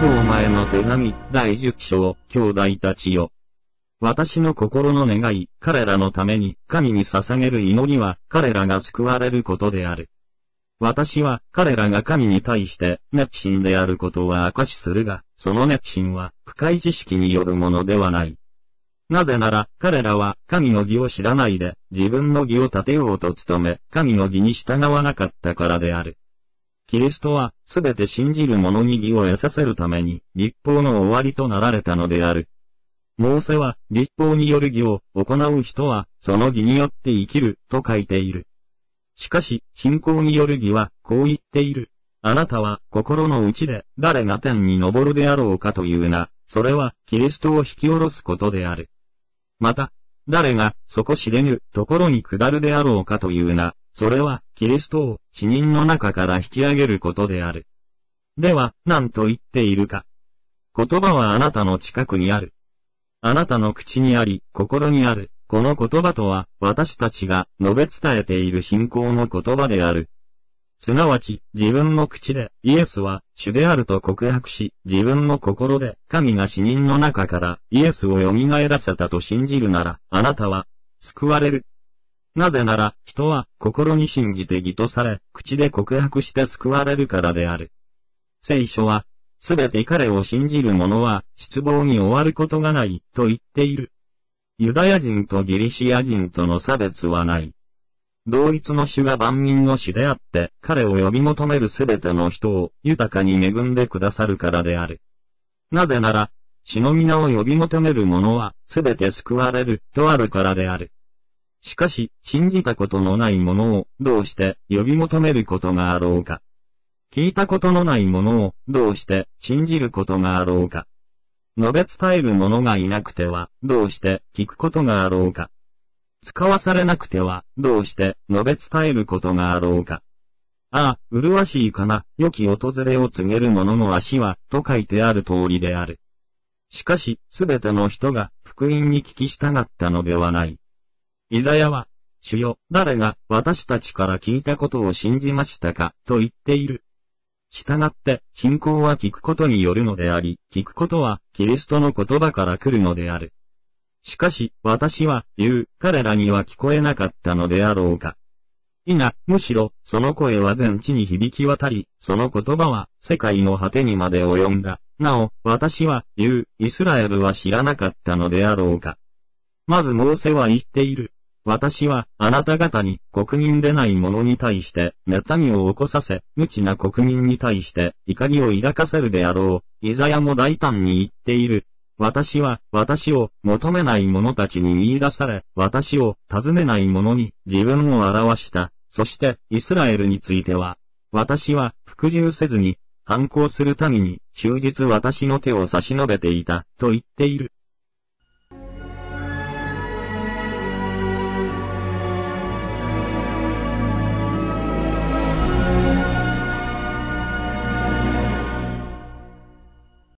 お前の手紙、第10章、兄弟たちよ。私の心の願い、彼らのために、神に捧げる祈りは、彼らが救われることである。私は、彼らが神に対して、熱心であることは証しするが、その熱心は、深い知識によるものではない。なぜなら、彼らは、神の義を知らないで、自分の義を立てようと努め、神の義に従わなかったからである。キリストは、すべて信じる者に義を得させるために、立法の終わりとなられたのである。モーセは、立法による義を行う人は、その義によって生きる、と書いている。しかし、信仰による義は、こう言っている。あなたは、心の内で、誰が天に昇るであろうかというな、それは、キリストを引き下ろすことである。また、誰が、そこ知れぬ、ところに下るであろうかというな、それは、キリストを、死人の中から引き上げることである。では、何と言っているか。言葉はあなたの近くにある。あなたの口にあり、心にある。この言葉とは、私たちが述べ伝えている信仰の言葉である。すなわち、自分の口で、イエスは、主であると告白し、自分の心で、神が死人の中から、イエスを蘇らせたと信じるなら、あなたは、救われる。なぜなら、人は、心に信じて義とされ、口で告白して救われるからである。聖書は、すべて彼を信じる者は、失望に終わることがない、と言っている。ユダヤ人とギリシア人との差別はない。同一の主が万民の死であって、彼を呼び求めるすべての人を豊かに恵んでくださるからである。なぜなら、死の皆を呼び求める者は、すべて救われる、とあるからである。しかし、信じたことのない者を、どうして呼び求めることがあろうか。聞いたことのない者を、どうして信じることがあろうか。述べ伝える者がいなくては、どうして聞くことがあろうか。使わされなくては、どうして、述べ伝えることがあろうか。ああ、麗しいかな、良き訪れを告げる者の足は、と書いてある通りである。しかし、すべての人が、福音に聞き従ったのではない。イザヤは、主よ、誰が、私たちから聞いたことを信じましたか、と言っている。従って、信仰は聞くことによるのであり、聞くことは、キリストの言葉から来るのである。しかし、私は、言う、彼らには聞こえなかったのであろうか。いな、むしろ、その声は全地に響き渡り、その言葉は、世界の果てにまで及んだ。なお、私は、言う、イスラエルは知らなかったのであろうか。まず、モーセは言っている。私は、あなた方に、国民でない者に対して、妬みを起こさせ、無知な国民に対して、怒りを抱かせるであろう。イザヤも大胆に言っている。私は、私を求めない者たちに見出され、私を尋ねない者に自分を表した。そして、イスラエルについては、私は服従せずに、反抗するために、終日私の手を差し伸べていた、と言っている。